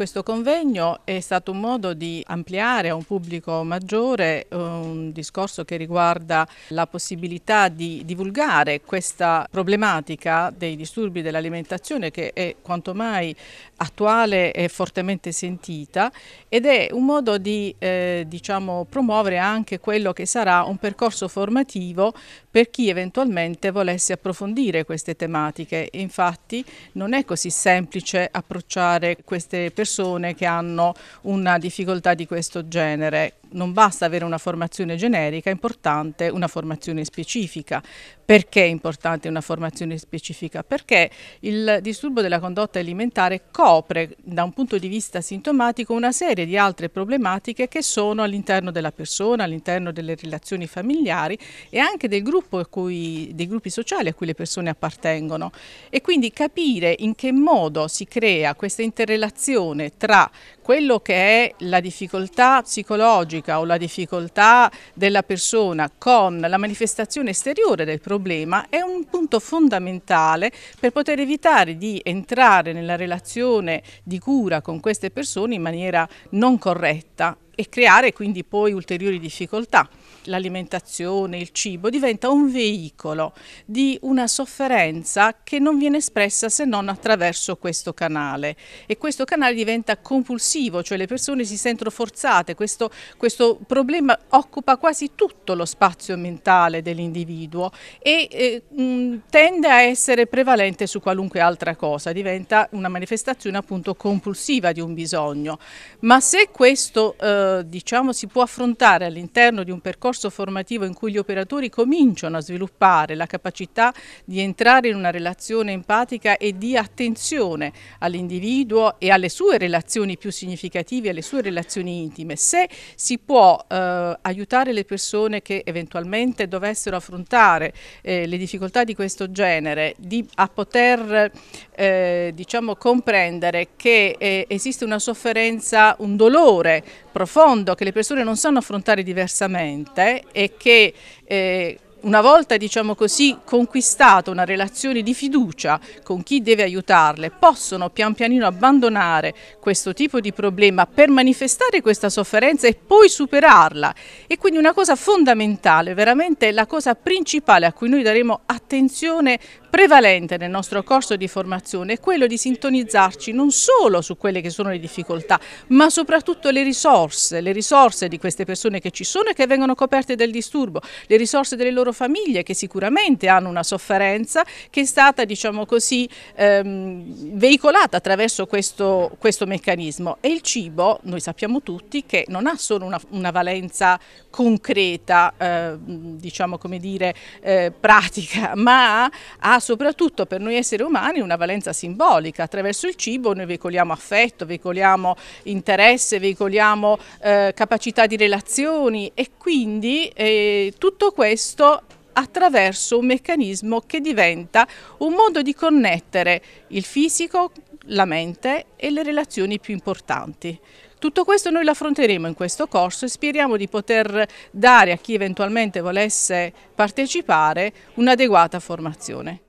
Questo convegno è stato un modo di ampliare a un pubblico maggiore eh, un discorso che riguarda la possibilità di divulgare questa problematica dei disturbi dell'alimentazione che è quanto mai attuale e fortemente sentita ed è un modo di eh, diciamo, promuovere anche quello che sarà un percorso formativo per chi eventualmente volesse approfondire queste tematiche. Infatti non è così semplice approcciare queste persone che hanno una difficoltà di questo genere non basta avere una formazione generica, è importante una formazione specifica. Perché è importante una formazione specifica? Perché il disturbo della condotta alimentare copre da un punto di vista sintomatico una serie di altre problematiche che sono all'interno della persona, all'interno delle relazioni familiari e anche del gruppo cui, dei gruppi sociali a cui le persone appartengono. E quindi capire in che modo si crea questa interrelazione tra quello che è la difficoltà psicologica psicologica o la difficoltà della persona con la manifestazione esteriore del problema è un punto fondamentale per poter evitare di entrare nella relazione di cura con queste persone in maniera non corretta e creare quindi poi ulteriori difficoltà l'alimentazione, il cibo, diventa un veicolo di una sofferenza che non viene espressa se non attraverso questo canale e questo canale diventa compulsivo, cioè le persone si sentono forzate, questo, questo problema occupa quasi tutto lo spazio mentale dell'individuo e eh, mh, mm, tende a essere prevalente su qualunque altra cosa, diventa una manifestazione appunto compulsiva di un bisogno, ma se questo eh, diciamo si può affrontare all'interno di un percorso percorso formativo in cui gli operatori cominciano a sviluppare la capacità di entrare in una relazione empatica e di attenzione all'individuo e alle sue relazioni più significative, alle sue relazioni intime. Se si può eh, aiutare le persone che eventualmente dovessero affrontare eh, le difficoltà di questo genere, di, a poter eh, diciamo, comprendere che eh, esiste una sofferenza, un dolore profondo che le persone non sanno affrontare diversamente, forte e che eh, una volta diciamo così, conquistata una relazione di fiducia con chi deve aiutarle, possono pian pianino abbandonare questo tipo di problema per manifestare questa sofferenza e poi superarla. E quindi una cosa fondamentale, veramente la cosa principale a cui noi daremo attenzione prevalente nel nostro corso di formazione è quello di sintonizzarci non solo su quelle che sono le difficoltà, ma soprattutto le risorse, le risorse di queste persone che ci sono e che vengono coperte del disturbo, le risorse delle loro famiglie che sicuramente hanno una sofferenza che è stata, diciamo così, ehm, veicolata attraverso questo, questo, meccanismo. E il cibo, noi sappiamo tutti, che non ha solo una, una valenza concreta, eh, diciamo come dire, eh, pratica, ma ha soprattutto per noi esseri umani una valenza simbolica. Attraverso il cibo noi veicoliamo affetto, veicoliamo interesse, veicoliamo eh, capacità di relazioni e quindi eh, tutto questo attraverso un meccanismo che diventa un modo di connettere il fisico, la mente e le relazioni più importanti. Tutto questo noi lo affronteremo in questo corso e speriamo di poter dare a chi eventualmente volesse partecipare un'adeguata formazione.